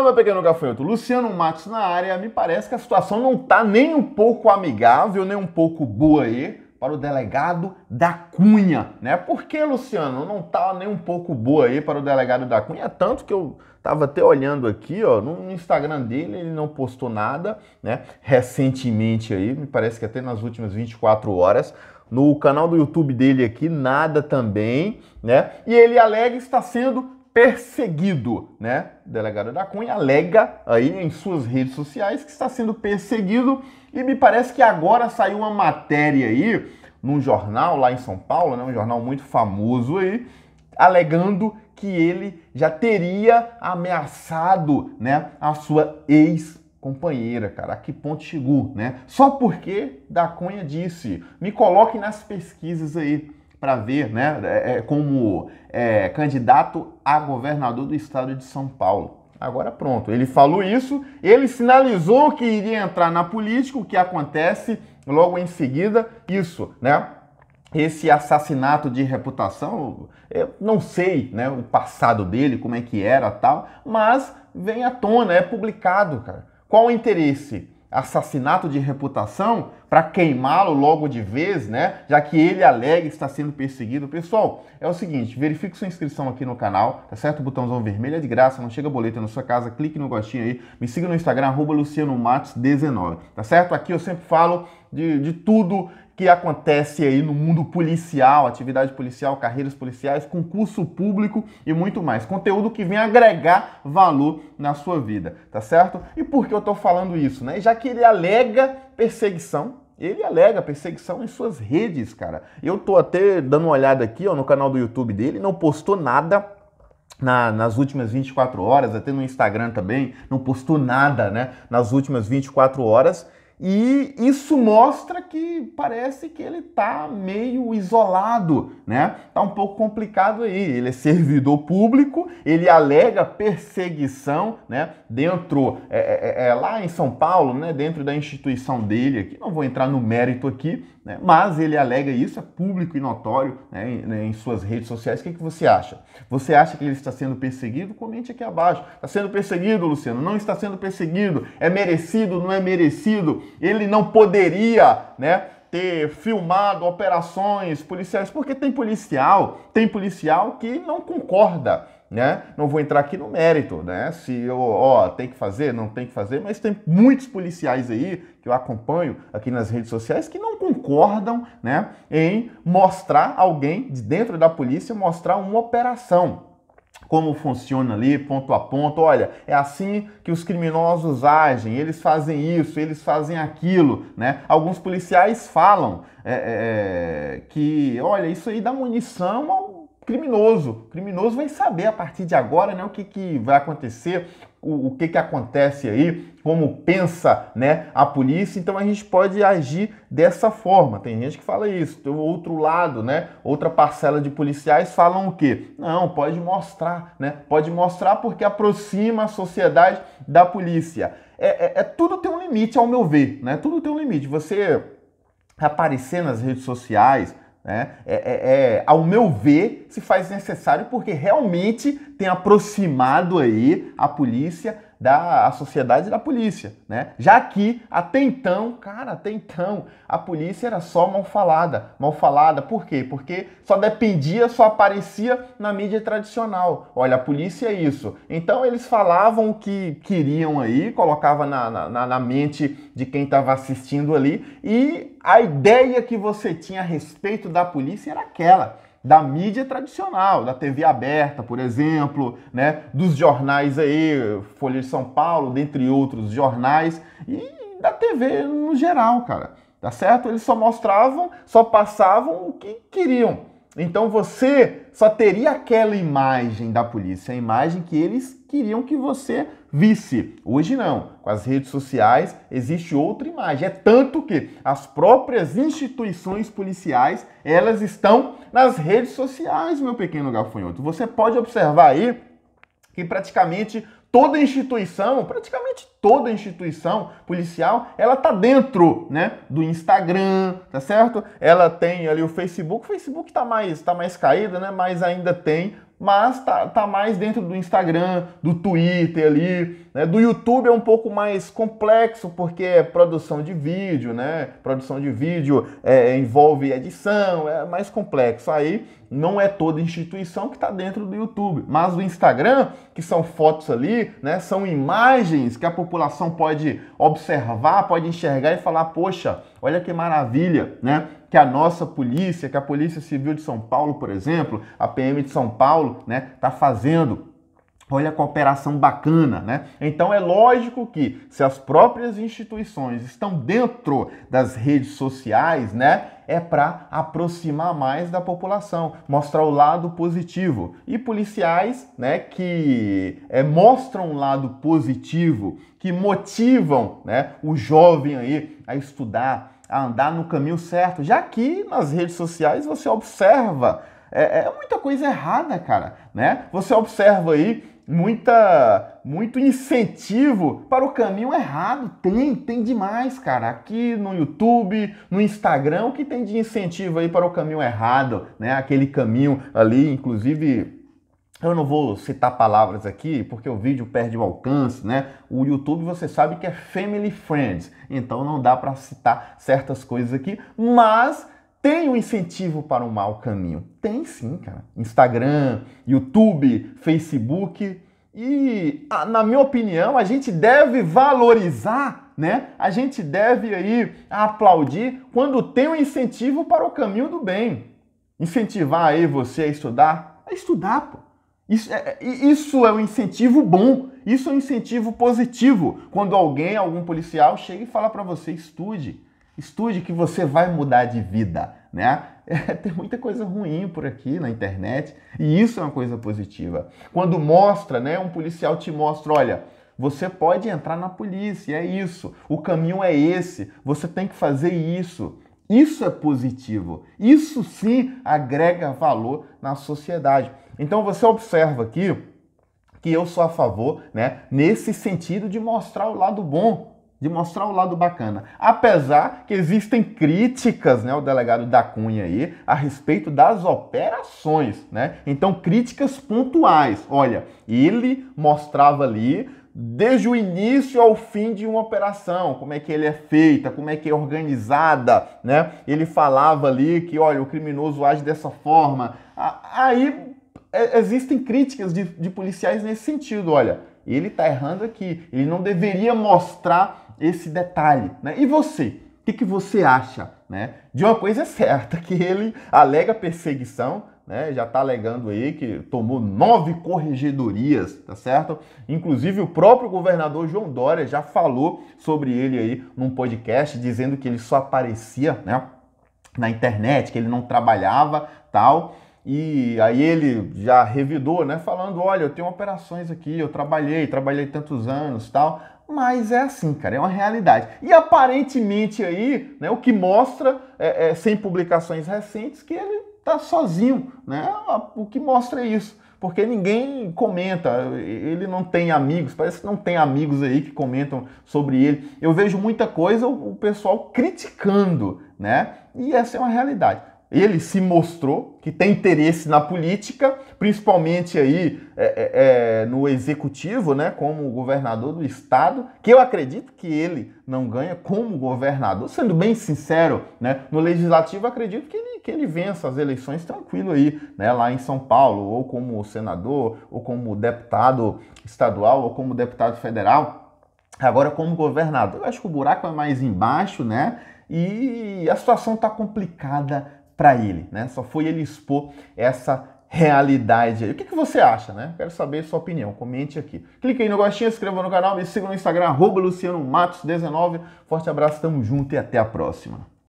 Olá, meu pequeno gafanhoto. Luciano Matos na área. Me parece que a situação não está nem um pouco amigável, nem um pouco boa aí para o delegado da Cunha, né? Por que, Luciano, não tá nem um pouco boa aí para o delegado da Cunha? Tanto que eu tava até olhando aqui, ó, no Instagram dele, ele não postou nada, né? Recentemente aí, me parece que até nas últimas 24 horas, no canal do YouTube dele aqui, nada também, né? E ele alega estar sendo perseguido, né? O delegado da Cunha alega aí em suas redes sociais que está sendo perseguido e me parece que agora saiu uma matéria aí num jornal lá em São Paulo, né? Um jornal muito famoso aí, alegando que ele já teria ameaçado, né, a sua ex companheira, cara, a que ponto chegou, né? Só porque da Cunha disse: "Me coloque nas pesquisas aí" para ver né, é, é, como é, candidato a governador do estado de São Paulo. Agora pronto, ele falou isso, ele sinalizou que iria entrar na política, o que acontece logo em seguida, isso, né? Esse assassinato de reputação, eu não sei, né, o passado dele, como é que era, tal, mas vem à tona, é publicado, cara. Qual o interesse? assassinato de reputação para queimá-lo logo de vez, né? Já que ele alega estar sendo perseguido. Pessoal, é o seguinte, verifique sua inscrição aqui no canal, tá certo? O botãozão vermelho é de graça, não chega boleto na sua casa, clique no gostinho aí, me siga no Instagram, arroba 19 tá certo? Aqui eu sempre falo de, de tudo que acontece aí no mundo policial, atividade policial, carreiras policiais, concurso público e muito mais. Conteúdo que vem agregar valor na sua vida, tá certo? E por que eu tô falando isso, né? Já que ele alega perseguição, ele alega perseguição em suas redes, cara. Eu tô até dando uma olhada aqui ó, no canal do YouTube dele, não postou nada na, nas últimas 24 horas, até no Instagram também, não postou nada né, nas últimas 24 horas. E isso mostra que parece que ele está meio isolado, né? Tá um pouco complicado aí. Ele é servidor público, ele alega perseguição, né? Dentro, é, é, é, é, lá em São Paulo, né? Dentro da instituição dele aqui, não vou entrar no mérito aqui, né? Mas ele alega isso, é público e notório né? em, né? em suas redes sociais. O que, que você acha? Você acha que ele está sendo perseguido? Comente aqui abaixo. Está sendo perseguido, Luciano? Não está sendo perseguido? É merecido? Não é merecido? ele não poderia, né, ter filmado operações policiais, porque tem policial, tem policial que não concorda, né? Não vou entrar aqui no mérito, né? Se eu, ó, tem que fazer, não tem que fazer, mas tem muitos policiais aí que eu acompanho aqui nas redes sociais que não concordam, né, em mostrar alguém de dentro da polícia mostrar uma operação como funciona ali, ponto a ponto. Olha, é assim que os criminosos agem, eles fazem isso, eles fazem aquilo, né? Alguns policiais falam é, é, é que, olha, isso aí dá munição ao criminoso. O criminoso vai saber a partir de agora né, o que, que vai acontecer, o, o, que, que acontece aí, como pensa né, a polícia. Então a gente pode agir dessa forma. Tem gente que fala isso. Tem outro lado, né? Outra parcela de policiais falam o quê? Não, pode mostrar, né? Pode mostrar porque aproxima a sociedade da polícia. É, é, é tudo tem um limite, ao meu ver, né? Tudo tem um limite. Você aparecer nas redes sociais, né? É, é, é, ao meu ver, se faz necessário porque realmente tem aproximado aí a polícia da sociedade e da polícia, né? Já que até então, cara, até então, a polícia era só mal falada. Mal falada por quê? Porque só dependia, só aparecia na mídia tradicional. Olha, a polícia é isso. Então eles falavam o que queriam aí, colocava na, na, na mente de quem estava assistindo ali, e a ideia que você tinha a respeito da polícia era aquela da mídia tradicional, da TV aberta, por exemplo, né, dos jornais aí, Folha de São Paulo, dentre outros jornais, e da TV no geral, cara. Tá certo? Eles só mostravam, só passavam o que queriam. Então você só teria aquela imagem da polícia, a imagem que eles queriam que você vice. Hoje não. Com as redes sociais existe outra imagem. É tanto que as próprias instituições policiais, elas estão nas redes sociais, meu pequeno gafanhoto. Você pode observar aí que praticamente toda instituição, praticamente toda instituição policial, ela tá dentro, né, do Instagram, tá certo? Ela tem ali o Facebook, o Facebook tá mais tá mais caído, né, mas ainda tem mas tá, tá mais dentro do Instagram, do Twitter ali, né? Do YouTube é um pouco mais complexo porque é produção de vídeo, né? Produção de vídeo é, envolve edição, é mais complexo. Aí não é toda instituição que está dentro do YouTube, mas do Instagram, que são fotos ali, né? São imagens que a população pode observar, pode enxergar e falar: poxa, olha que maravilha, né? Que a nossa polícia, que a Polícia Civil de São Paulo, por exemplo, a PM de São Paulo, né, tá fazendo Olha a cooperação bacana, né? Então é lógico que se as próprias instituições estão dentro das redes sociais, né? é para aproximar mais da população, mostrar o lado positivo. E policiais né, que é, mostram um lado positivo, que motivam né, o jovem aí a estudar, a andar no caminho certo, já que nas redes sociais você observa é, é, muita coisa errada, cara, né? Você observa aí muita muito incentivo para o caminho errado. Tem, tem demais, cara. Aqui no YouTube, no Instagram, o que tem de incentivo aí para o caminho errado, né? Aquele caminho ali, inclusive eu não vou citar palavras aqui porque o vídeo perde o alcance, né? O YouTube você sabe que é family friends, então não dá para citar certas coisas aqui, mas tem um incentivo para um mau caminho? Tem sim, cara. Instagram, YouTube, Facebook. E, na minha opinião, a gente deve valorizar, né? A gente deve aí aplaudir quando tem um incentivo para o caminho do bem. Incentivar aí você a estudar? A estudar, pô. Isso é, é isso é um incentivo bom, isso é um incentivo positivo. Quando alguém, algum policial, chega e fala para você, estude. Estude que você vai mudar de vida, né? É, tem muita coisa ruim por aqui na internet e isso é uma coisa positiva. Quando mostra, né, um policial te mostra, olha, você pode entrar na polícia, é isso. O caminho é esse. Você tem que fazer isso. Isso é positivo. Isso sim agrega valor na sociedade. Então você observa aqui que eu sou a favor, né, nesse sentido de mostrar o lado bom de mostrar o lado bacana. Apesar que existem críticas, né, o delegado da Cunha aí, a respeito das operações, né? Então, críticas pontuais. Olha, ele mostrava ali desde o início ao fim de uma operação, como é que ele é feita, como é que é organizada, né? Ele falava ali que, olha, o criminoso age dessa forma. Aí é, existem críticas de, de policiais nesse sentido, olha, ele está errando aqui, ele não deveria mostrar esse detalhe. Né? E você? O que, que você acha? Né? De uma coisa certa, que ele alega perseguição, né? já está alegando aí que tomou nove corregedorias, tá certo? Inclusive o próprio governador João Dória já falou sobre ele aí num podcast, dizendo que ele só aparecia né, na internet, que ele não trabalhava tal. E aí ele já revidou, né? Falando, olha, eu tenho operações aqui, eu trabalhei, trabalhei tantos anos, tal mas é assim, cara, é uma realidade. E aparentemente aí, né, o que mostra, é, é, sem publicações recentes, que ele está sozinho, né? O que mostra é isso. Porque ninguém comenta, ele não tem amigos, parece que não tem amigos aí que comentam sobre ele. Eu vejo muita coisa, o pessoal criticando, né? E essa é uma realidade. Ele se mostrou que tem interesse na política, principalmente aí é, é, é, no executivo, né, como governador do estado, que eu acredito que ele não ganha como governador. Sendo bem sincero, né, no legislativo acredito que ele, que ele vença as eleições tranquilo aí, né, lá em São Paulo, ou como senador, ou como deputado estadual, ou como deputado federal. Agora, como governador, eu acho que o buraco é mais embaixo, né? E a situação está complicada para ele, né? Só foi ele expor essa realidade aí. O que, que você acha, né? Quero saber a sua opinião, comente aqui. Clique aí no gostinho, inscreva no canal, me siga no Instagram, lucianomatos 19 Forte abraço, tamo junto e até a próxima.